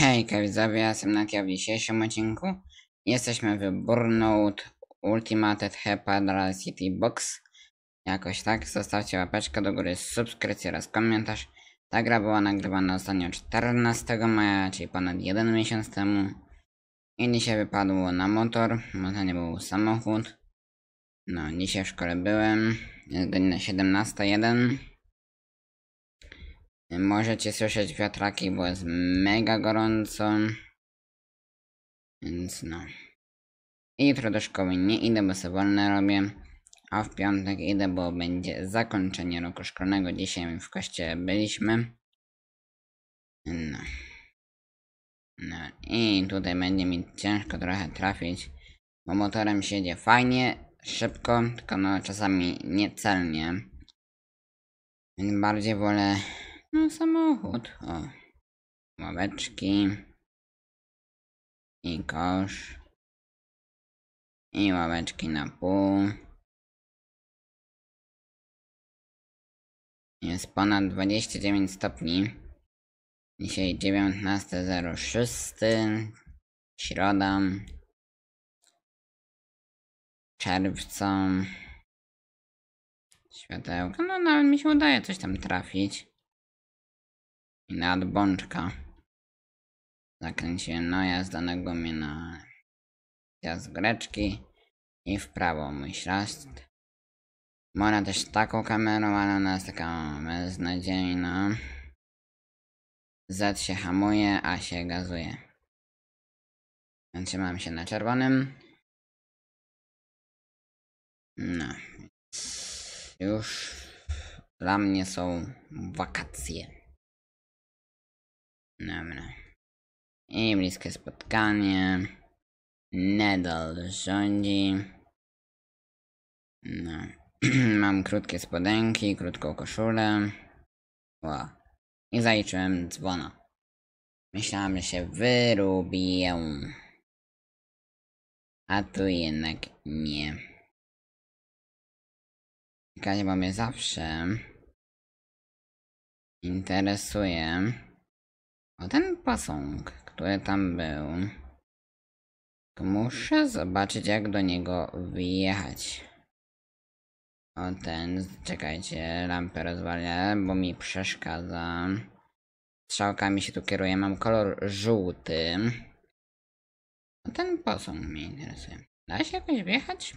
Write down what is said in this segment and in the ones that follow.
Hejka widzowie, jestem Natia w dzisiejszym odcinku. Jesteśmy w Burnout Ultimate Hepadra City Box. Jakoś tak, zostawcie łapeczkę do góry, subskrypcję oraz komentarz. Ta gra była nagrywana ostatnio 14 maja, czyli ponad 1 miesiąc temu. I dzisiaj wypadło na motor, może nie był samochód. No, dzisiaj w szkole byłem, jest godzina 17.01. Możecie słyszeć wiatraki, bo jest mega gorąco. Więc no. I jutro do szkoły nie idę, bo sobie wolne robię. A w piątek idę, bo będzie zakończenie roku szkolnego. Dzisiaj w kościele byliśmy. No. No i tutaj będzie mi ciężko trochę trafić, bo motorem się jedzie fajnie, szybko, tylko no czasami niecelnie. Więc bardziej wolę no, samochód. O. Ławeczki. I kosz. I ławeczki na pół. Jest ponad 29 stopni. Dzisiaj 19.06. Środa. Czerwca. Światełka. No nawet mi się udaje coś tam trafić nad Bączka. Zakręciłem no ja danego mnie na zjazd greczki i w prawo mój ślast. Mora też taką kamerą, ale ona jest taka beznadziejna. Z się hamuje, A się gazuje. Trzymam się na czerwonym. No. Już dla mnie są wakacje. Dobra. I bliskie spotkanie. Nedal rządzi. No. Mam krótkie spodenki, krótką koszulę. Wow. I zaliczyłem dzwona. Myślałem, że się wyrubię. A tu jednak nie. Kasia, bo mnie zawsze interesuje. O ten posąg, który tam był. Muszę zobaczyć, jak do niego wjechać. O ten, czekajcie, lampę rozwalę, bo mi przeszkadza. Strzałkami się tu kieruję, mam kolor żółty. O ten posąg mnie interesuje. Da się jakoś wjechać?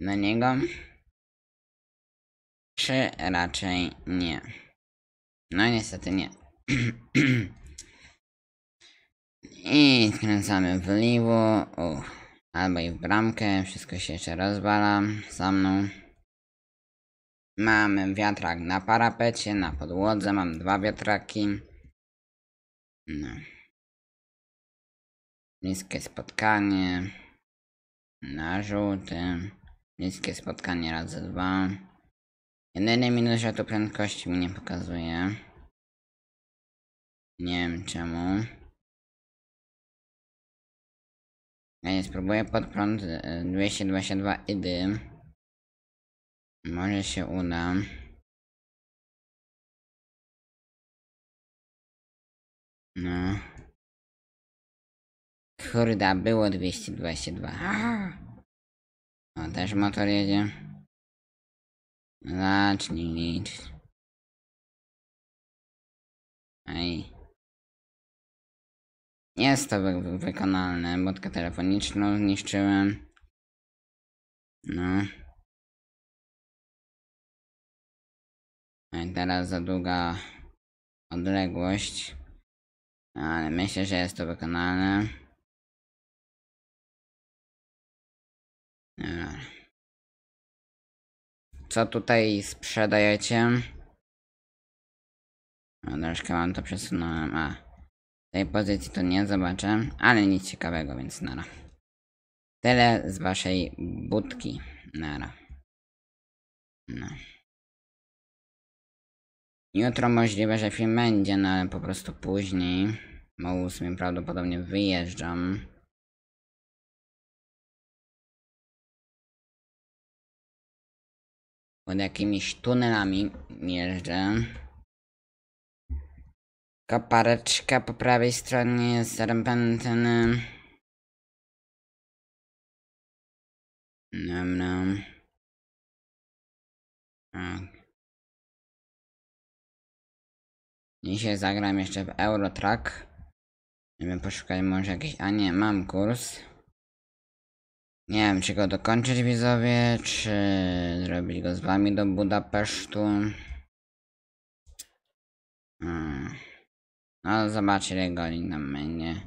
Na niego? Czy raczej nie? No niestety nie. I skręcamy w lewo, albo i w bramkę, wszystko się jeszcze rozwala za mną. Mam wiatrak na parapecie, na podłodze, mam dwa wiatraki. No. Niskie spotkanie. Na żółtym. Niskie spotkanie razy dwa. Jedyny minus, że tu prędkości mi nie pokazuje. Nie wiem czemu. Ja nie spróbuję pod prąd 222 e, idy. Może się uda. No. Kurda, było 222. O, też motor jedzie. Zacznij liczyć. Ej. Jest to wy wykonalne. Budkę telefoniczną zniszczyłem. No. no I teraz za długa odległość. No, ale myślę, że jest to wykonalne. Co tutaj sprzedajecie? No, troszkę wam to przesunąłem. A. Tej pozycji to nie zobaczę, ale nic ciekawego, więc nara. Tyle z waszej budki. Nara. No. Jutro możliwe, że film będzie, no ale po prostu później. Bo o 8 prawdopodobnie wyjeżdżam. Pod jakimiś tunelami jeżdżę. Kopareczka po prawej stronie jest serpentyny. Dobra. Tak. Dzisiaj zagram jeszcze w Eurotrack. Żeby poszukać może jakiś... A nie, mam kurs. Nie wiem, czy go dokończyć widzowie, czy zrobić go z wami do Budapesztu. Hmm. No, zobaczyli go mnie.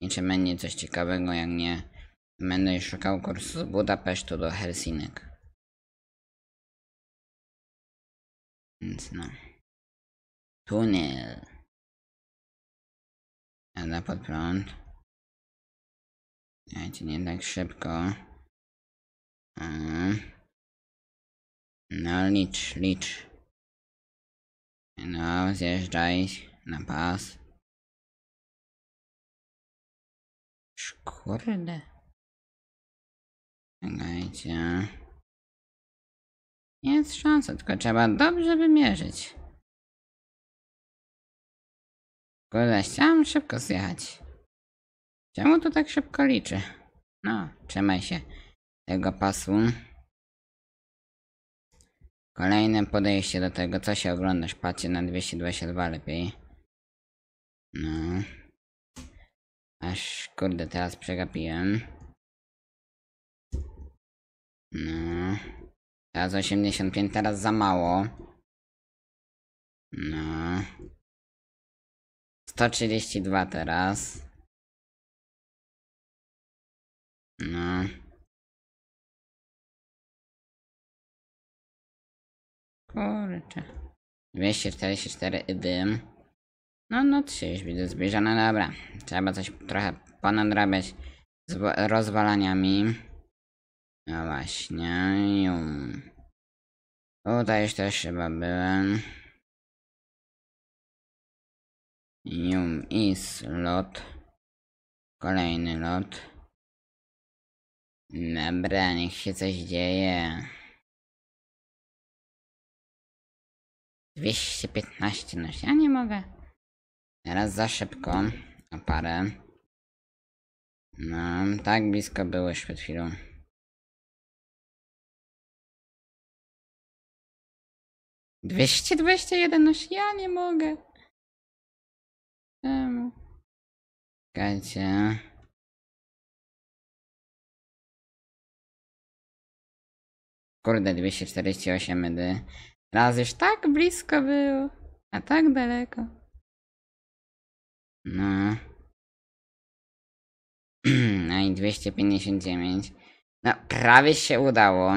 będzie. czy będzie coś ciekawego, jak nie będę już szukał kursu z Budapesztu do Helsinek. Więc no. Tunel. Jada pod prąd. Dajcie nie tak szybko. Aha. No licz, licz. No, zjeżdżaj. Na pas. Kurde. Czekajcie. Jest szansa, tylko trzeba dobrze wymierzyć. Kurde, chciałam szybko zjechać. Czemu to tak szybko liczy? No, trzymaj się tego pasu. Kolejne podejście do tego, co się oglądasz, patrzcie na 222 lepiej. No. Aż kurde, teraz przegapiłem. No. Teraz 85, teraz za mało. No. 132 teraz. No. Kurczę. 244 dym. No, no, już widzę zbliżone, no dobra. Trzeba coś trochę ponadrabiać z rozwalaniami. No właśnie. Jum. Tutaj już też chyba byłem. Jum is lot. Kolejny lot. Dobra, niech się coś dzieje. 215, no ja nie mogę. Teraz za szybko. a parę. No, tak blisko byłeś przed chwilą. Dwieście dwadzieścia jeden, no ja nie mogę. Czemu? Czekajcie. Kurde, 248 medy. Raz już tak blisko było, a tak daleko. No. No i 259. No, prawie się udało.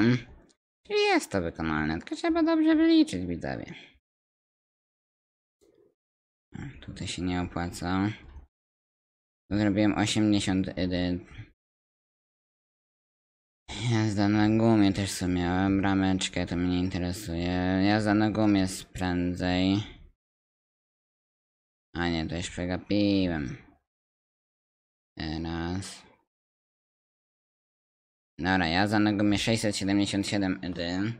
Czyli jest to wykonalne, tylko trzeba dobrze wyliczyć, widzowie. Tutaj się nie opłaca. zrobiłem 80... Y, y, Jazda na gumie też co miałem, rameczkę to mnie interesuje. Jazda na gumie jest prędzej. A nie, to już przegapiłem. Teraz. Dobra, ja zanogumię 677 edy.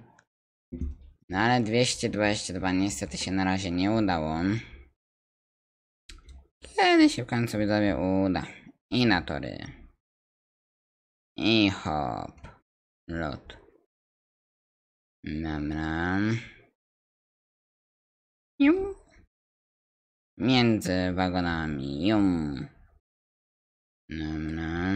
No ale 222 niestety się na razie nie udało. Kiedy się w końcu widzowie uda. I na tory. I hop. Lot. Dobra. Juuu. Między wagonami. Jum. Dobra.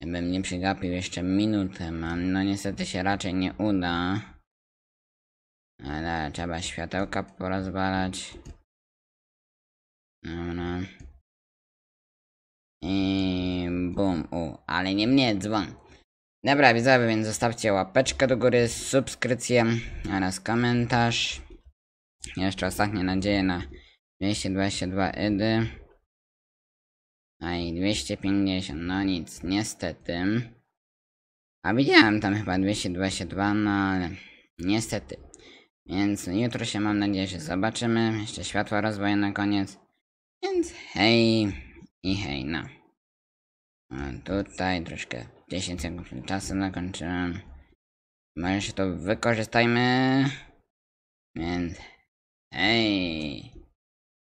Bym nie przegapił jeszcze minutę, mam. No niestety się raczej nie uda. Ale trzeba światełka porozwalać. Dobra. I bum, u, ale nie mnie dzwon. Dobra widzowie, więc zostawcie łapeczkę do góry, subskrypcję oraz komentarz. Jeszcze ostatnie nadzieje na 222 edy. A no i 250, no nic, niestety. A widziałem tam chyba 222, no ale niestety. Więc jutro się mam nadzieję, że zobaczymy. Jeszcze światła rozwoju na koniec. Więc hej i hej, no. A tutaj troszkę 10 sekund czasu zakończyłem. Może się to wykorzystajmy. Więc Hej.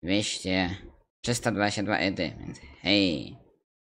200. 322 edy, więc hej.